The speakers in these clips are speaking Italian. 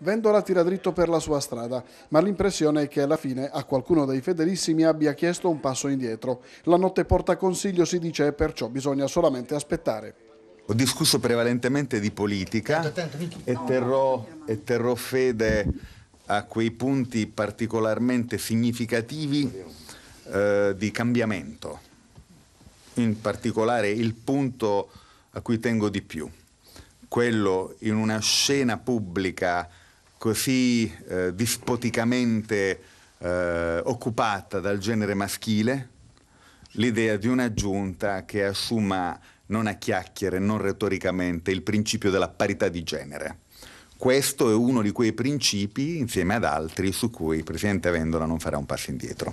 Vendola tira dritto per la sua strada, ma l'impressione è che alla fine a qualcuno dei fedelissimi abbia chiesto un passo indietro. La notte porta consiglio, si dice, e perciò bisogna solamente aspettare. Ho discusso prevalentemente di politica e, terrò, e terrò fede a quei punti particolarmente significativi eh, di cambiamento, in particolare il punto a cui tengo di più, quello in una scena pubblica così eh, dispoticamente eh, occupata dal genere maschile, l'idea di una giunta che assuma non a chiacchiere, non retoricamente, il principio della parità di genere. Questo è uno di quei principi, insieme ad altri, su cui il Presidente Vendola non farà un passo indietro.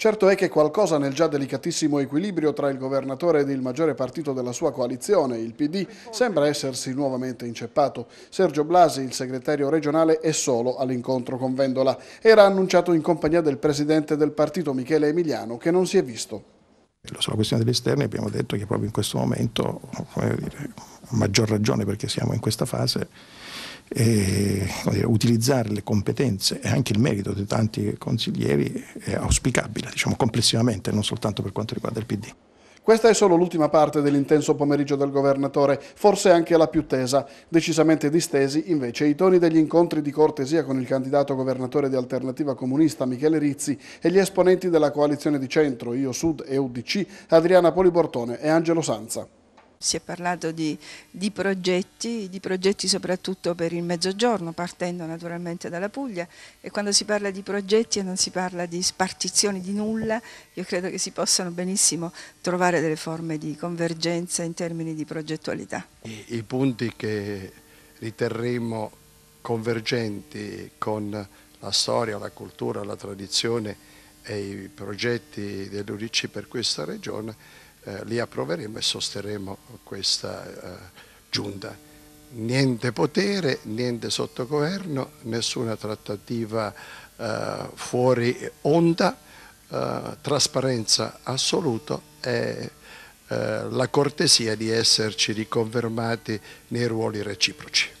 Certo è che qualcosa nel già delicatissimo equilibrio tra il governatore ed il maggiore partito della sua coalizione, il PD, sembra essersi nuovamente inceppato. Sergio Blasi, il segretario regionale, è solo all'incontro con Vendola. Era annunciato in compagnia del presidente del partito Michele Emiliano, che non si è visto. Eh, Sulla questione degli esterni abbiamo detto che proprio in questo momento, dire, a maggior ragione perché siamo in questa fase, eh, e, dire, utilizzare le competenze e anche il merito di tanti consiglieri è auspicabile, diciamo complessivamente, non soltanto per quanto riguarda il PD. Questa è solo l'ultima parte dell'intenso pomeriggio del governatore, forse anche la più tesa. Decisamente distesi, invece, i toni degli incontri di cortesia con il candidato governatore di Alternativa Comunista Michele Rizzi e gli esponenti della coalizione di centro, Io Sud e UDC, Adriana Polibortone e Angelo Sanza. Si è parlato di, di, progetti, di progetti soprattutto per il mezzogiorno, partendo naturalmente dalla Puglia e quando si parla di progetti e non si parla di spartizioni di nulla, io credo che si possano benissimo trovare delle forme di convergenza in termini di progettualità. I, i punti che riterremo convergenti con la storia, la cultura, la tradizione e i progetti dell'Urici per questa regione eh, li approveremo e sosterremo questa eh, giunta. Niente potere, niente sottogoverno, nessuna trattativa eh, fuori onda, eh, trasparenza assoluta e eh, la cortesia di esserci riconfermati nei ruoli reciproci.